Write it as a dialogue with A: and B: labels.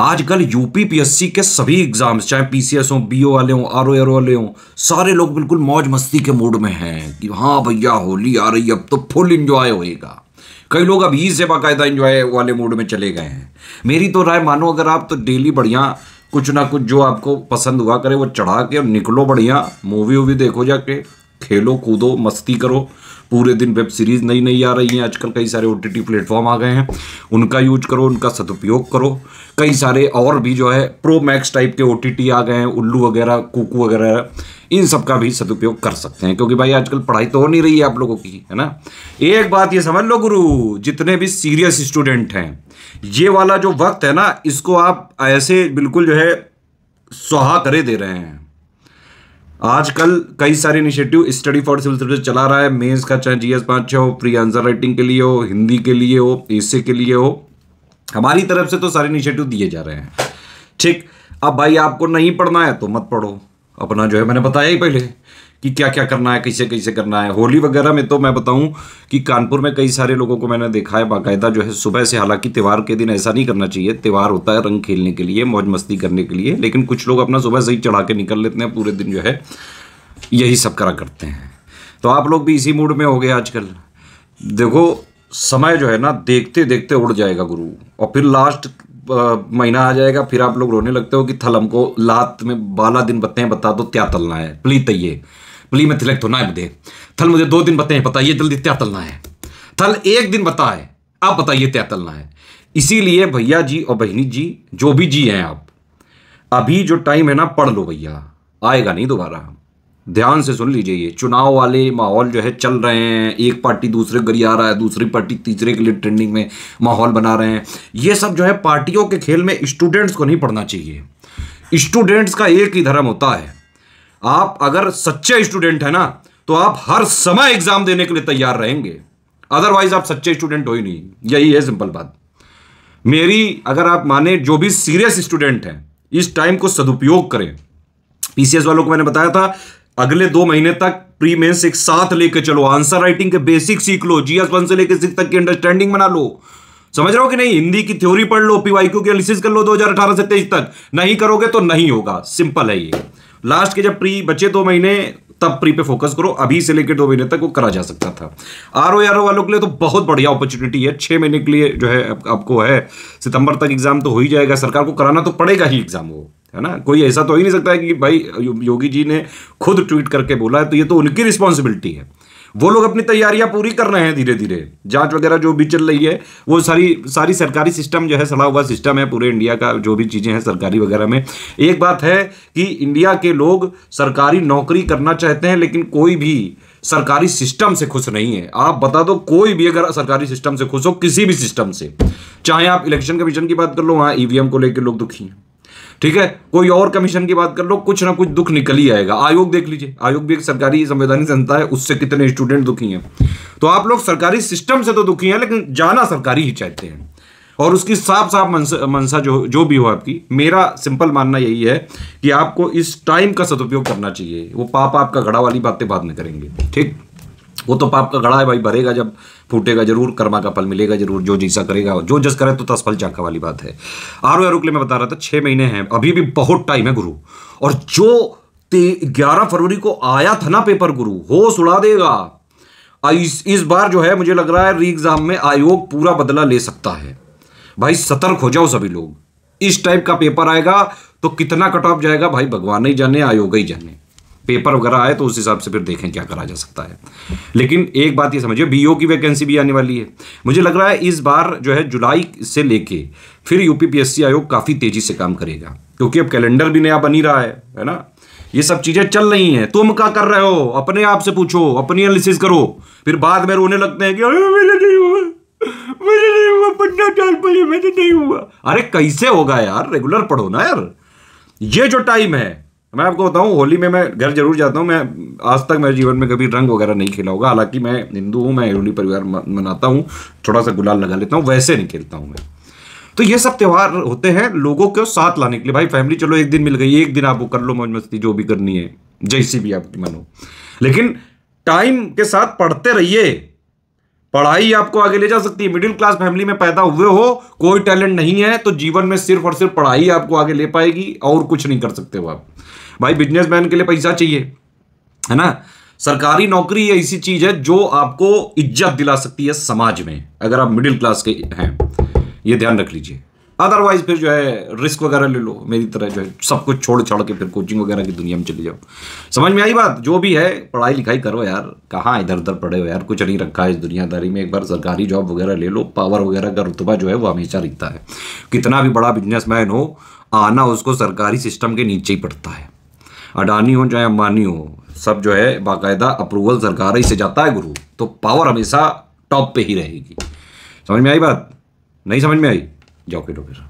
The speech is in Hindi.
A: आजकल यूपीपीएससी के सभी एग्जाम्स चाहे पीसीएस हो बीओ वाले हों आर ओ वाले हों सारे लोग बिल्कुल मौज मस्ती के मूड में हैं कि हाँ भैया होली आ रही अब तो फुल इंजॉय होएगा कई लोग अभी से बाकायदा इंजॉय वाले मूड में चले गए हैं मेरी तो राय मानो अगर आप तो डेली बढ़िया कुछ ना कुछ जो आपको पसंद हुआ करे वो चढ़ा के और निकलो बढ़िया मूवी वूवी देखो जाके खेलो कूदो मस्ती करो पूरे दिन वेब सीरीज़ नई नई आ रही हैं आजकल कई सारे ओ टी प्लेटफॉर्म आ गए हैं उनका यूज करो उनका सदुपयोग करो कई सारे और भी जो है प्रो मैक्स टाइप के ओ आ गए हैं उल्लू वगैरह कुकू वगैरह इन सब का भी सदुपयोग कर सकते हैं क्योंकि भाई आजकल पढ़ाई तो हो नहीं रही है आप लोगों की है ना एक बात ये समझ लो गुरु जितने भी सीरियस स्टूडेंट हैं ये वाला जो वक्त है ना इसको आप ऐसे बिल्कुल जो है सुहा करे दे रहे हैं आजकल कई सारे initiative study for civil service चला रहा है मेंस का चाहे जीएस पांच हो फ्री आंसर राइटिंग के लिए हो हिंदी के लिए हो एसे के लिए हो हमारी तरफ से तो सारे इनिशिएटिव दिए जा रहे हैं ठीक अब भाई आपको नहीं पढ़ना है तो मत पढ़ो अपना जो है मैंने बताया ही पहले कि क्या क्या करना है कैसे कैसे करना है होली वगैरह में तो मैं बताऊं कि कानपुर में कई सारे लोगों को मैंने देखा है बाकायदा जो है सुबह से हालांकि त्यौहार के दिन ऐसा नहीं करना चाहिए त्यौहार होता है रंग खेलने के लिए मौज मस्ती करने के लिए लेकिन कुछ लोग अपना सुबह से ही चढ़ा के निकल लेते हैं पूरे दिन जो है यही सब करा करते हैं तो आप लोग भी इसी मूड में हो गए आजकल देखो समय जो है ना देखते देखते उड़ जाएगा गुरु और फिर लास्ट महीना आ जाएगा फिर आप लोग रोने लगते हो कि थल हमको लात में बाला दिन हैं बता दो क्या तलना है प्लीज तैये बली में थिलक होना तो है मुझे थल मुझे दो दिन बताए ये जल्दी त्या तलना है थल एक दिन बताए आप बताइए त्या तलना है इसीलिए भैया जी और बहनी जी जो भी जी हैं आप अभी जो टाइम है ना पढ़ लो भैया आएगा नहीं दोबारा ध्यान से सुन लीजिए ये चुनाव वाले माहौल जो है चल रहे हैं एक पार्टी दूसरे गरी आ रहा है दूसरी पार्टी तीसरे के लिए ट्रेंडिंग में माहौल बना रहे हैं ये सब जो है पार्टियों के खेल में स्टूडेंट्स को नहीं पढ़ना चाहिए स्टूडेंट्स का एक ही धर्म होता है आप अगर सच्चे स्टूडेंट है ना तो आप हर समय एग्जाम देने के लिए तैयार रहेंगे अदरवाइज आप सच्चे स्टूडेंट हो ही नहीं यही है सिंपल बात मेरी अगर आप माने जो भी सीरियस स्टूडेंट हैं इस टाइम को सदुपयोग करें पीसीएस वालों को मैंने बताया था अगले दो महीने तक प्री मेंस एक साथ लेकर चलो आंसर राइटिंग के बेसिक सीख लो जीएस वन से लेकर सिक्स तक की अंडरस्टैंडिंग बना लो समझ रहे हो कि नहीं हिंदी की थ्योरी पढ़ लो पीवाईक्यू की एनालिसिस कर लो 2018 से तेईस तक नहीं करोगे तो नहीं होगा सिंपल है ये लास्ट के जब प्री बचे दो महीने तब प्री पे फोकस करो अभी से लेकर दो महीने तक वो करा जा सकता था आर ओ आर ओ वालों के लिए तो बहुत बढ़िया अपॉर्चुनिटी है छः महीने के लिए जो है आपको है सितंबर तक एग्जाम तो हो ही जाएगा सरकार को कराना तो पड़ेगा ही एग्जाम वो है ना कोई ऐसा तो हो ही नहीं सकता है कि भाई योगी जी ने खुद ट्वीट करके बोला है तो ये तो उनकी रिस्पॉन्सिबिलिटी है वो लोग अपनी तैयारियां पूरी कर रहे हैं धीरे धीरे जांच वगैरह जो भी चल रही है वो सारी सारी सरकारी सिस्टम जो है सड़ा हुआ सिस्टम है पूरे इंडिया का जो भी चीज़ें हैं सरकारी वगैरह में एक बात है कि इंडिया के लोग सरकारी नौकरी करना चाहते हैं लेकिन कोई भी सरकारी सिस्टम से खुश नहीं है आप बता दो कोई भी अगर सरकारी सिस्टम से खुश हो किसी भी सिस्टम से चाहे आप इलेक्शन कमीशन की बात कर लो वहाँ ईवीएम e को लेकर लोग दुखी हैं ठीक है कोई और कमीशन की बात कर लो कुछ ना कुछ दुख निकल ही आएगा आयोग देख लीजिए आयोग भी एक सरकारी संवैधानिक संस्था है उससे कितने स्टूडेंट दुखी हैं तो आप लोग सरकारी सिस्टम से तो दुखी हैं लेकिन जाना सरकारी ही चाहते हैं और उसकी साफ साफ मनसा, मनसा जो जो भी हो आपकी मेरा सिंपल मानना यही है कि आपको इस टाइम का सदुपयोग करना चाहिए वो पाप आपका घड़ा वाली बातें बाद में करेंगे ठीक वो तो पाप का गड़ा है भाई भरेगा जब फूटेगा जरूर कर्मा का फल मिलेगा जरूर जो जैसा करेगा जो जस करे तो तस फल चाका वाली बात है आरओ रुकले में बता रहा था छह महीने हैं अभी भी बहुत टाइम है गुरु और जो ग्यारह फरवरी को आया था ना पेपर गुरु हो सुड़ा देगा इस, इस बार जो है मुझे लग रहा है री एग्जाम में आयोग पूरा बदला ले सकता है भाई सतर्क हो जाओ सभी लोग इस टाइप का पेपर आएगा तो कितना कट ऑफ जाएगा भाई भगवान ही जाने आयोग ही जाने पेपर वगैरह आए तो उस हिसाब से फिर देखें क्या करा जा सकता है लेकिन एक बात ये समझिए बीओ की वैकेंसी भी आने वाली है मुझे लग रहा है इस बार जो है जुलाई से लेके फिर यूपीपीएससी आयोग काफ़ी तेज़ी से काम करेगा क्योंकि अब कैलेंडर भी नया बनी रहा है है ना ये सब चीज़ें चल रही हैं तुम क्या कर रहे हो अपने आप से पूछो अपनी एनालिसिस करो फिर बाद में रोने लगते हैं कि मेरे नहीं हुआ मेरे नहीं हुआ पन्ना चाल पड़े मेरे नहीं हुआ अरे कैसे होगा यार रेगुलर पढ़ो ना यार ये जो टाइम है मैं आपको बताऊं होली में मैं घर जरूर जाता हूं मैं आज तक मेरे जीवन में कभी रंग वगैरह नहीं खेला होगा हालांकि मैं हिंदू हूं मैं होली परिवार मनाता हूं थोड़ा सा गुलाल लगा लेता हूं वैसे नहीं खेलता हूं मैं तो ये सब त्यौहार होते हैं लोगों को साथ लाने के लिए भाई फैमिली चलो एक दिन मिल गई एक दिन आपको कर लो मौज मस्ती जो भी करनी है जैसी भी आपकी मन हो लेकिन टाइम के साथ पढ़ते रहिए पढ़ाई आपको आगे ले जा सकती है मिडिल क्लास फैमिली में पैदा हुए हो कोई टैलेंट नहीं है तो जीवन में सिर्फ और सिर्फ पढ़ाई आपको आगे ले पाएगी और कुछ नहीं कर सकते हो आप भाई बिजनेसमैन के लिए पैसा चाहिए है ना सरकारी नौकरी ऐसी चीज है जो आपको इज्जत दिला सकती है समाज में अगर आप मिडिल क्लास के हैं ये ध्यान रख लीजिए अदरवाइज फिर जो है रिस्क वगैरह ले लो मेरी तरह जो है सब कुछ छोड़ छाड़ के फिर कोचिंग वगैरह की दुनिया में चले जाओ समझ में आई बात जो भी है पढ़ाई लिखाई करो यार कहाँ इधर उधर पढ़े हो यार कुछ नहीं रखा है इस दुनियादारी में एक बार सरकारी जॉब वगैरह ले लो पावर वगैरह का रुतबा जो है वो हमेशा रिखता है कितना भी बड़ा बिजनेसमैन हो आना उसको सरकारी सिस्टम के नीचे ही पड़ता है अडानी हो चाहे अंबानी हो सब जो है बाकायदा अप्रूवल सरकार ही से जाता है गुरु तो पावर हमेशा टॉप पे ही रहेगी समझ में आई बात नहीं समझ में आई Ya opino que sí.